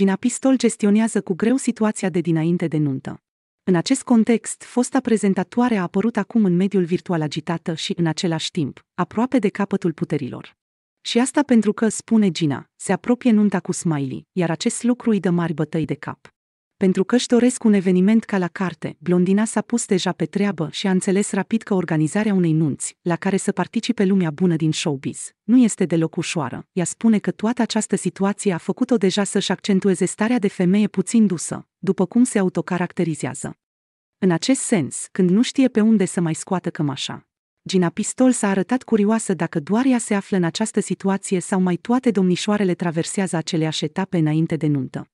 Regina Pistol gestionează cu greu situația de dinainte de nuntă. În acest context, fosta prezentatoare a apărut acum în mediul virtual agitată și, în același timp, aproape de capătul puterilor. Și asta pentru că, spune Gina, se apropie nunta cu Smiley, iar acest lucru îi dă mari bătăi de cap. Pentru că își doresc un eveniment ca la carte, blondina s-a pus deja pe treabă și a înțeles rapid că organizarea unei nunți, la care să participe lumea bună din showbiz, nu este deloc ușoară. Ea spune că toată această situație a făcut-o deja să-și accentueze starea de femeie puțin dusă, după cum se autocaracterizează. În acest sens, când nu știe pe unde să mai scoată cămașa. Gina Pistol s-a arătat curioasă dacă doar ea se află în această situație sau mai toate domnișoarele traversează aceleași etape înainte de nuntă.